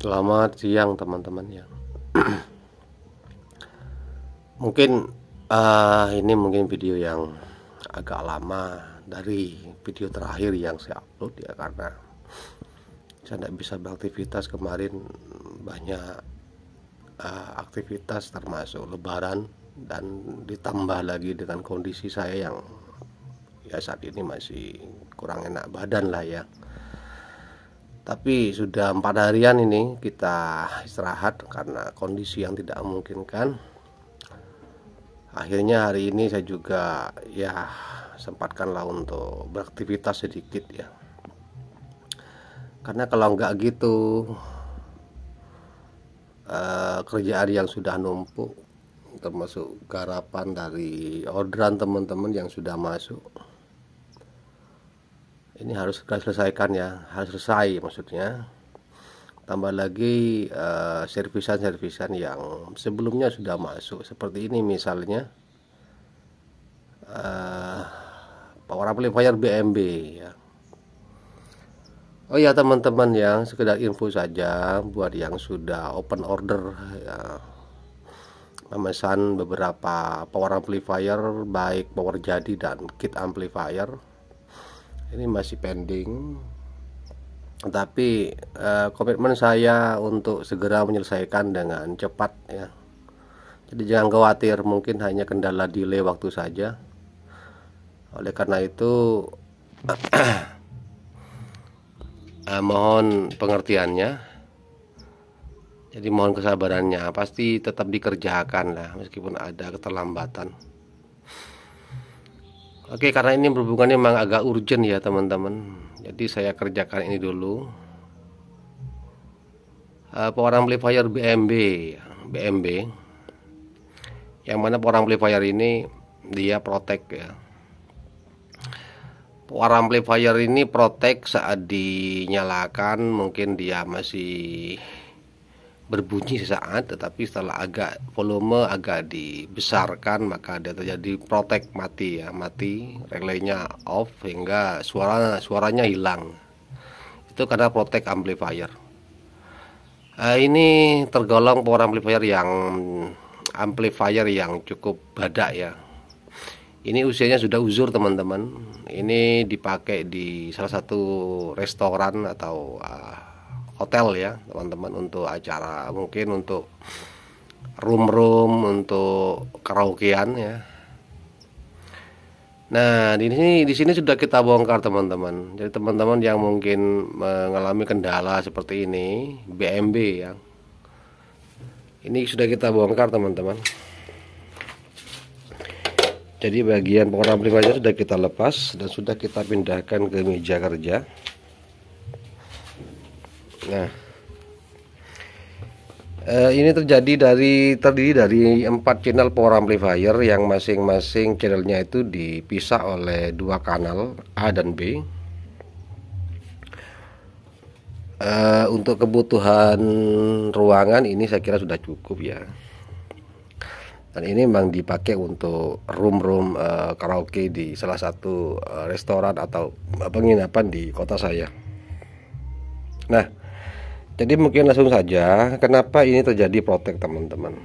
Selamat siang teman-teman ya. mungkin uh, ini mungkin video yang agak lama dari video terakhir yang saya upload ya karena saya tidak bisa beraktivitas kemarin banyak uh, aktivitas termasuk lebaran dan ditambah lagi dengan kondisi saya yang ya saat ini masih kurang enak badan lah ya tapi sudah empat harian ini kita istirahat karena kondisi yang tidak memungkinkan akhirnya hari ini saya juga ya sempatkanlah untuk beraktivitas sedikit ya karena kalau nggak gitu eh, kerjaan yang sudah numpuk termasuk garapan dari orderan teman-teman yang sudah masuk ini harus segera selesaikan ya harus selesai maksudnya tambah lagi servisan eh, servisan-servisan yang sebelumnya sudah masuk seperti ini misalnya uh, power amplifier BMB ya Oh ya teman-teman yang sekedar info saja buat yang sudah open order ya memesan beberapa power amplifier baik power jadi dan kit amplifier ini masih pending tapi uh, komitmen saya untuk segera menyelesaikan dengan cepat ya jadi jangan khawatir mungkin hanya kendala delay waktu saja oleh karena itu uh, mohon pengertiannya jadi mohon kesabarannya pasti tetap dikerjakan lah meskipun ada keterlambatan Oke, karena ini berhubungannya memang agak urgent ya, teman-teman. Jadi saya kerjakan ini dulu. Uh, power amplifier BMB, BMB. Ya, Yang mana power amplifier ini dia protect ya. Power amplifier ini protect saat dinyalakan mungkin dia masih berbunyi sesaat tetapi setelah agak volume agak dibesarkan maka dia terjadi protek mati ya mati relaynya off hingga suara suaranya hilang itu karena protek amplifier nah, ini tergolong power amplifier yang amplifier yang cukup badak ya ini usianya sudah uzur teman-teman ini dipakai di salah satu restoran atau uh, hotel ya teman-teman untuk acara mungkin untuk room-room untuk karaokean ya Nah, di sini di sini sudah kita bongkar teman-teman. Jadi teman-teman yang mungkin mengalami kendala seperti ini, BMB ya. Ini sudah kita bongkar teman-teman. Jadi bagian pengeram privasinya sudah kita lepas dan sudah kita pindahkan ke meja kerja nah eh, ini terjadi dari terdiri dari empat channel power amplifier yang masing-masing channelnya itu dipisah oleh dua kanal A dan B eh, untuk kebutuhan ruangan ini saya kira sudah cukup ya dan ini memang dipakai untuk room-room uh, karaoke di salah satu uh, restoran atau penginapan di kota saya. Nah, jadi mungkin langsung saja, kenapa ini terjadi protek teman-teman?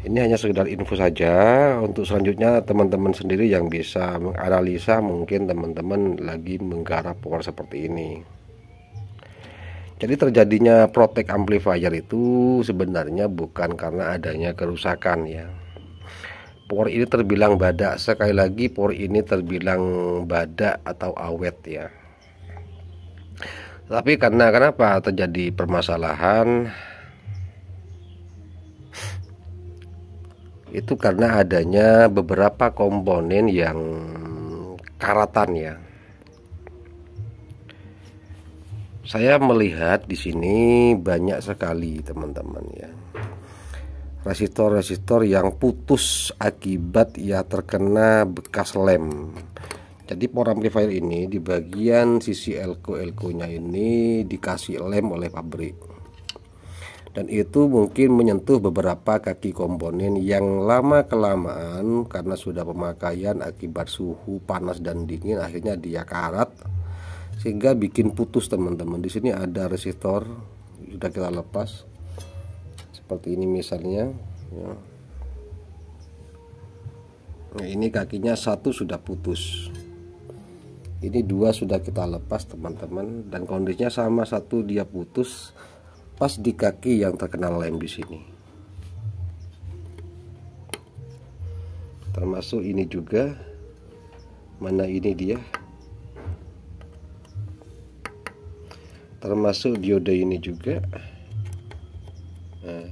Ini hanya sekedar info saja. Untuk selanjutnya teman-teman sendiri yang bisa menganalisa mungkin teman-teman lagi menggarap power seperti ini. Jadi terjadinya protek amplifier itu sebenarnya bukan karena adanya kerusakan ya. Power ini terbilang badak. Sekali lagi power ini terbilang badak atau awet ya tapi karena kenapa terjadi permasalahan itu karena adanya beberapa komponen yang karatan ya saya melihat di sini banyak sekali teman-teman ya resistor-resistor yang putus akibat ya terkena bekas lem jadi power amplifier ini di bagian sisi elko nya ini dikasih lem oleh pabrik dan itu mungkin menyentuh beberapa kaki komponen yang lama kelamaan karena sudah pemakaian akibat suhu panas dan dingin akhirnya dia karat sehingga bikin putus teman-teman di sini ada resistor sudah kita lepas seperti ini misalnya ya. nah, ini kakinya satu sudah putus ini dua sudah kita lepas teman-teman dan kondisinya sama satu dia putus pas di kaki yang terkena lem di sini termasuk ini juga mana ini dia termasuk dioda ini juga nah,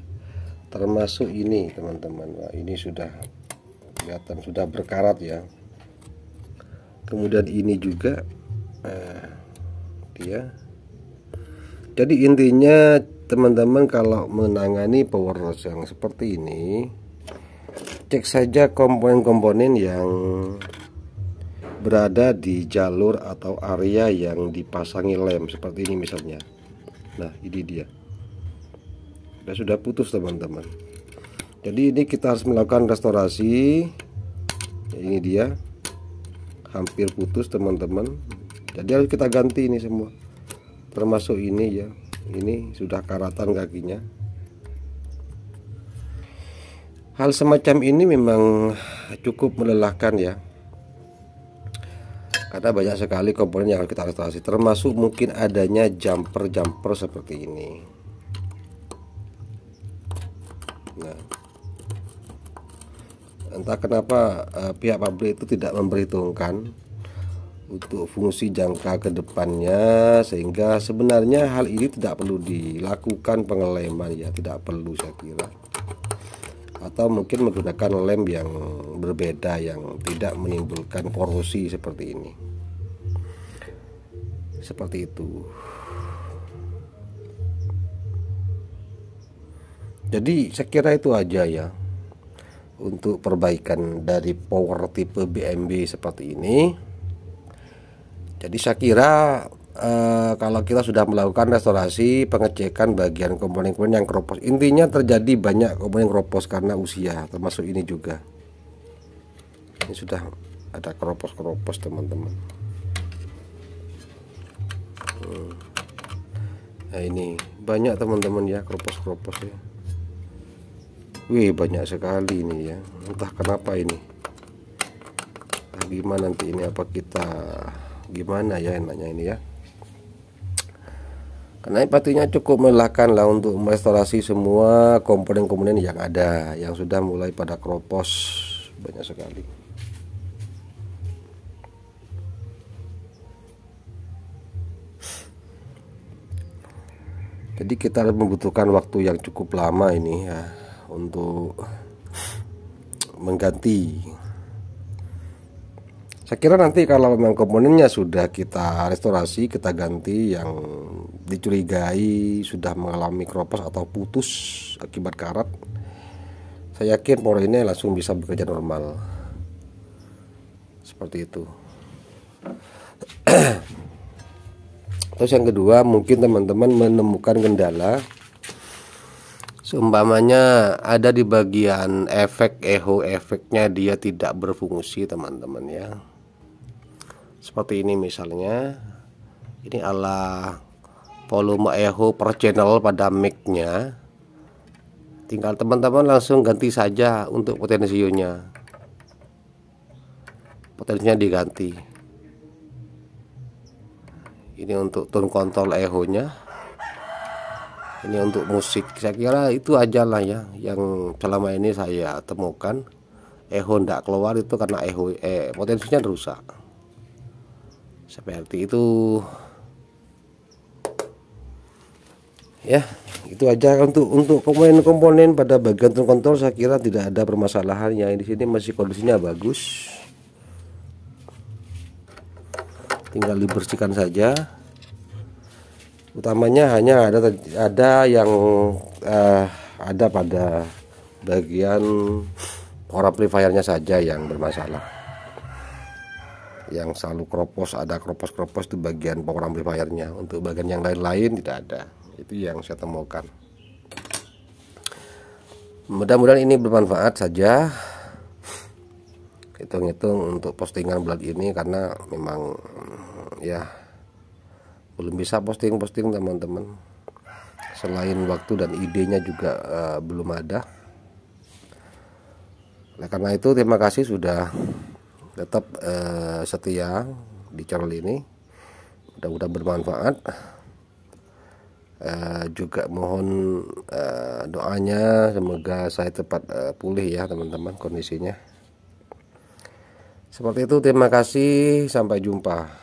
termasuk ini teman-teman ini sudah kelihatan sudah berkarat ya kemudian ini juga eh, dia ya. jadi intinya teman-teman kalau menangani power loss yang seperti ini cek saja komponen-komponen yang berada di jalur atau area yang dipasangi lem seperti ini misalnya nah ini dia sudah sudah putus teman-teman jadi ini kita harus melakukan restorasi ini dia hampir putus teman-teman jadi harus kita ganti ini semua termasuk ini ya ini sudah karatan kakinya hal semacam ini memang cukup melelahkan ya karena banyak sekali komponen yang harus kita restorasi termasuk mungkin adanya jumper-jumper seperti ini nah entah kenapa uh, pihak pabrik itu tidak memperhitungkan untuk fungsi jangka ke depannya sehingga sebenarnya hal ini tidak perlu dilakukan pengeleman ya tidak perlu saya kira atau mungkin menggunakan lem yang berbeda yang tidak menimbulkan korosi seperti ini seperti itu jadi saya kira itu aja ya untuk perbaikan dari power tipe BMB seperti ini jadi saya kira e, kalau kita sudah melakukan restorasi pengecekan bagian komponen-komponen yang keropos intinya terjadi banyak komponen keropos karena usia termasuk ini juga ini sudah ada keropos-keropos teman-teman hmm. nah ini banyak teman-teman ya keropos-keropos ya Wih banyak sekali ini ya entah kenapa ini nah, gimana nanti ini apa kita gimana ya enaknya ini ya karena pastinya cukup melelahkan lah untuk merestorasi semua komponen-komponen yang ada yang sudah mulai pada kropos banyak sekali jadi kita membutuhkan waktu yang cukup lama ini ya untuk mengganti saya kira nanti kalau memang komponennya sudah kita restorasi kita ganti yang dicurigai sudah mengalami kropos atau putus akibat karat saya yakin power ini langsung bisa bekerja normal seperti itu terus yang kedua mungkin teman-teman menemukan kendala seumpamanya ada di bagian efek echo efeknya dia tidak berfungsi teman-teman ya seperti ini misalnya ini ala volume echo per channel pada mic-nya tinggal teman-teman langsung ganti saja untuk potensionya potensinya diganti ini untuk tone control echo nya ini untuk musik saya kira itu aja lah ya yang selama ini saya temukan eho tidak keluar itu karena eho eh, potensinya rusak seperti itu ya itu aja untuk untuk komponen-komponen pada bagian tone control saya kira tidak ada permasalahannya di sini masih kondisinya bagus tinggal dibersihkan saja utamanya hanya ada ada yang uh, ada pada bagian power amplifiernya saja yang bermasalah yang selalu kropos ada kropos kropos di bagian power amplifiernya untuk bagian yang lain-lain tidak ada itu yang saya temukan mudah-mudahan ini bermanfaat saja hitung-hitung untuk postingan bulan ini karena memang ya belum bisa posting-posting teman-teman selain waktu dan idenya juga uh, belum ada Nah karena itu terima kasih sudah tetap uh, setia di channel ini mudah-mudahan bermanfaat uh, juga mohon uh, doanya semoga saya tepat uh, pulih ya teman-teman kondisinya seperti itu terima kasih sampai jumpa